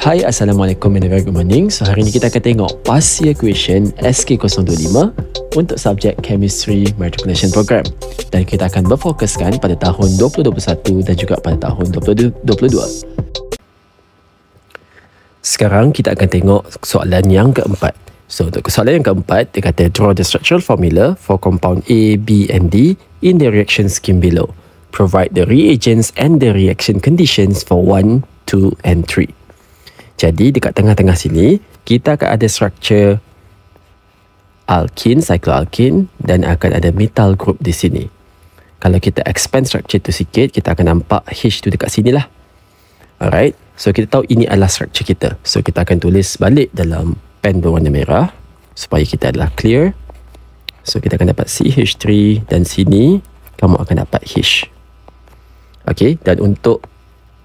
Hai Assalamualaikum and a very good morning So hari ni kita akan tengok past year question SK025 Untuk subjek Chemistry Matriculation Program Dan kita akan berfokuskan pada tahun 2021 dan juga pada tahun 2022 Sekarang kita akan tengok soalan yang keempat So untuk soalan yang keempat Dia kata draw the structural formula for compound A, B and D In the reaction scheme below Provide the reagents and the reaction conditions for 1, 2 and 3 jadi dekat tengah-tengah sini, kita akan ada struktur alkin, cycloalkin dan akan ada metal group di sini. Kalau kita expand struktur tu sikit, kita akan nampak H tu dekat sini lah. Alright, so kita tahu ini adalah struktur kita. So kita akan tulis balik dalam pen berwarna merah supaya kita adalah clear. So kita akan dapat CH3 dan sini kamu akan dapat H. Okay, dan untuk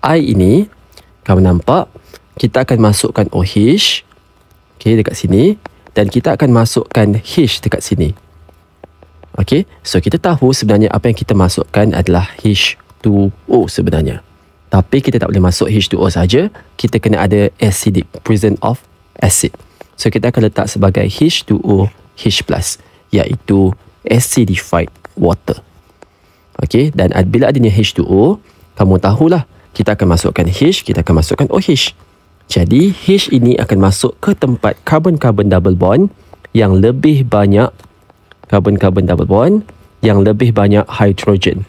I ini, kamu nampak kita akan masukkan OH okay, dekat sini dan kita akan masukkan H dekat sini. Okay, so kita tahu sebenarnya apa yang kita masukkan adalah H2O sebenarnya. Tapi kita tak boleh masuk H2O saja, kita kena ada acidic, present of acid. So kita akan letak sebagai H2O H+, iaitu acidified water. Okay, dan bila adanya H2O, kamu tahulah kita akan masukkan H, kita akan masukkan OH. Jadi H ini akan masuk ke tempat karbon-karbon double bond yang lebih banyak karbon-karbon double bond yang lebih banyak hidrogen.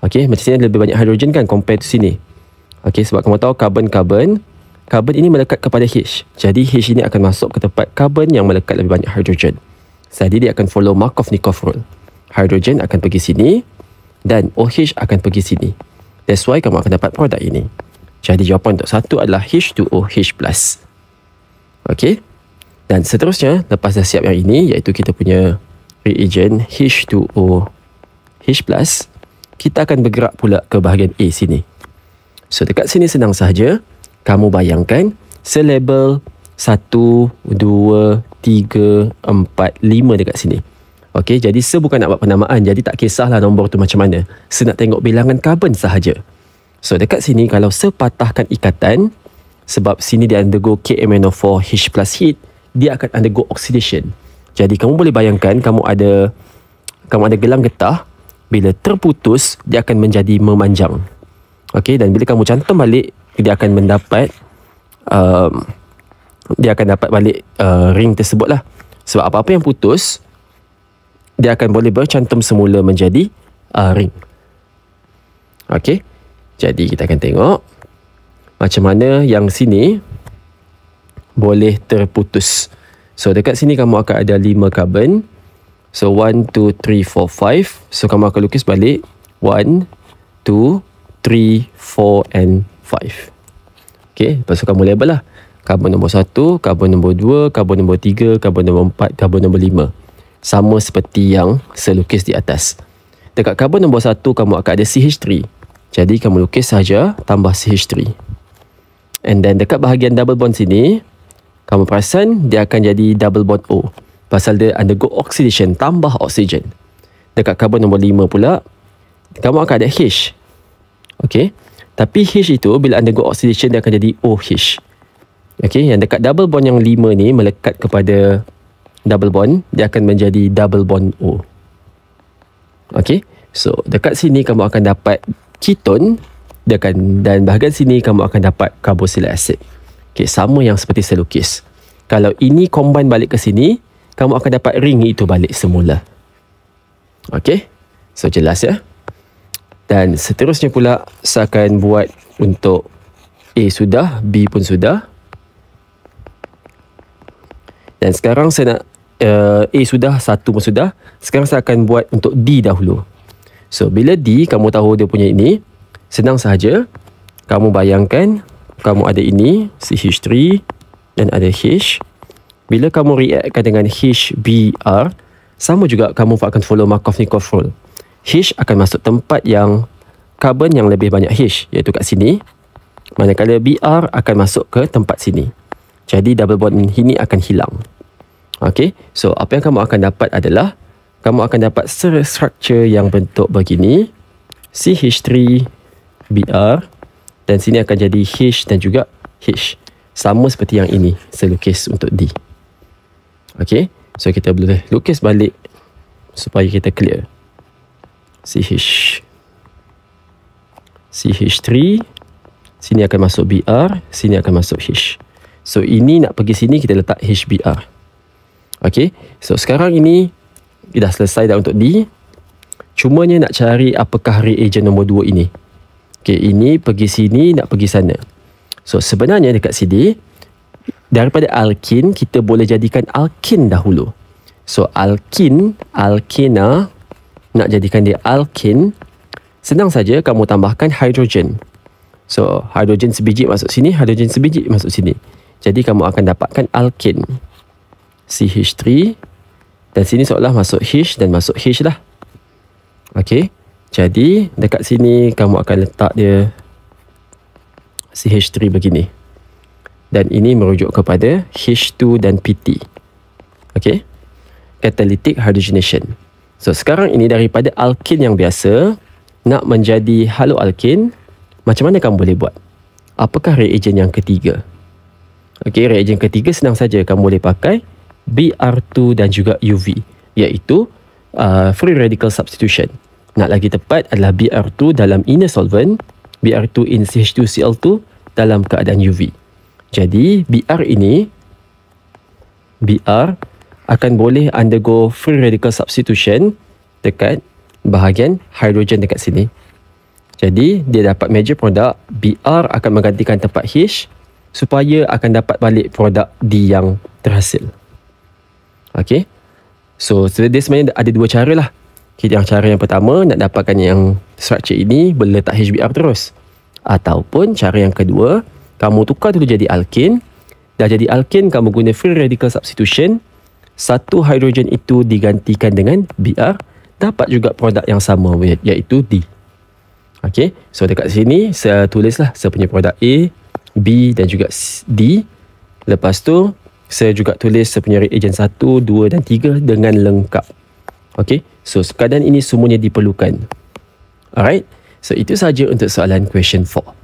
Okey, macam sini lebih banyak hidrogen kan compare to sini. Okey, sebab kamu tahu karbon-karbon karbon ini melekat kepada H. Jadi H ini akan masuk ke tempat karbon yang melekat lebih banyak hidrogen. Jadi dia akan follow Markovnikov rule. Hidrogen akan pergi sini dan OH akan pergi sini. That's why kamu akan dapat produk ini. Jadi jawapan untuk satu adalah H2OH+. Okey. Dan seterusnya, lepas dah siap yang ini, iaitu kita punya reagent H2OH+, kita akan bergerak pula ke bahagian A sini. So, dekat sini senang sahaja. Kamu bayangkan, selabel 1, 2, 3, 4, 5 dekat sini. Okey, jadi sebukan nak buat penamaan, jadi tak kisahlah nombor tu macam mana. Senang tengok bilangan karbon sahaja. So dekat sini kalau sepatahkan ikatan sebab sini dia undergo KMNO4 H heat dia akan undergo oxidation. Jadi kamu boleh bayangkan kamu ada kamu ada gelang getah bila terputus dia akan menjadi memanjang. Okey dan bila kamu cantum balik dia akan mendapat um, dia akan dapat balik uh, ring tersebutlah. Sebab apa-apa yang putus dia akan boleh bercantum semula menjadi uh, ring. Okey. Jadi kita akan tengok macam mana yang sini boleh terputus. So dekat sini kamu akan ada 5 carbon. So 1 2 3 4 5. So kamu akan lukis balik 1 2 3 4 and 5. Okay, lepas tu kamu label lah. Carbon nombor 1, carbon nombor 2, carbon nombor 3, carbon nombor 4, carbon nombor 5. Sama seperti yang selukis di atas. Dekat carbon nombor 1 kamu akan ada CH3. Jadi kamu lukis saja tambah CH3. And then dekat bahagian double bond sini, kamu perasan dia akan jadi double bond O. Pasal dia undergo oxidation, tambah oksigen. Dekat karbon nombor 5 pula, kamu akan ada H. Okay. Tapi H itu bila undergo oxidation dia akan jadi OH. Okay. Yang dekat double bond yang 5 ni melekat kepada double bond, dia akan menjadi double bond O. Okay. So dekat sini kamu akan dapat ketone dia akan dan bahagian sini kamu akan dapat carboxylic acid. Okey, sama yang seperti saya lukis. Kalau ini combine balik ke sini, kamu akan dapat ring itu balik semula. Okey. So jelas ya. Dan seterusnya pula saya akan buat untuk A sudah, B pun sudah. Dan sekarang saya nak uh, A sudah, satu pun sudah. Sekarang saya akan buat untuk D dahulu. So bila D kamu tahu dia punya ini Senang sahaja Kamu bayangkan Kamu ada ini CH3 Dan ada H Bila kamu reactkan dengan HBR Sama juga kamu akan follow Markovnikov rule H akan masuk tempat yang Carbon yang lebih banyak H Iaitu kat sini Manakala BR akan masuk ke tempat sini Jadi double bond ini akan hilang Okay So apa yang kamu akan dapat adalah kamu akan dapat structure yang bentuk begini CH3 BR dan sini akan jadi H dan juga H sama seperti yang ini saya untuk D Okay, so kita boleh lukis balik supaya kita clear CH CH3 sini akan masuk BR sini akan masuk H so ini nak pergi sini kita letak HBR Okay, so sekarang ini dah selesai dah untuk D ni nak cari apakah reagent nombor 2 ini Okay, ini pergi sini nak pergi sana so sebenarnya dekat CD daripada alkin kita boleh jadikan alkin dahulu so alkin alkina nak jadikan dia alkin senang saja kamu tambahkan hidrogen so hidrogen sebiji masuk sini hidrogen sebiji masuk sini jadi kamu akan dapatkan alkin CH3 dan sini seolah masuk H dan masuk H lah. Okay. Jadi, dekat sini kamu akan letak dia CH3 begini. Dan ini merujuk kepada H2 dan PT. Okay. Catalytic hydrogenation. So, sekarang ini daripada alkin yang biasa nak menjadi alkin, macam mana kamu boleh buat? Apakah reagen yang ketiga? Okay, reagen ketiga senang saja. Kamu boleh pakai BR2 dan juga UV iaitu uh, free radical substitution. Nak lagi tepat adalah BR2 dalam inner solvent, BR2 in CH2Cl2 dalam keadaan UV. Jadi BR ini BR akan boleh undergo free radical substitution dekat bahagian hidrogen dekat sini. Jadi dia dapat major product BR akan menggantikan tempat H supaya akan dapat balik produk D yang terhasil. Okay. So, dia sebenarnya ada dua cara lah. Okay, yang cara yang pertama, nak dapatkan yang structure ini, berletak HBR terus. Ataupun, cara yang kedua, kamu tukar dulu jadi alkin. Dah jadi alkin, kamu guna free radical substitution. Satu hidrogen itu digantikan dengan Br. Dapat juga produk yang sama, ya- iaitu D. Okay, so dekat sini, saya tulislah, saya punya produk A, B dan juga D. Lepas tu, saya juga tulis sepenyari ejen 1, 2 dan 3 dengan lengkap. Okay, so keadaan ini semuanya diperlukan. Alright, so itu sahaja untuk soalan question 4.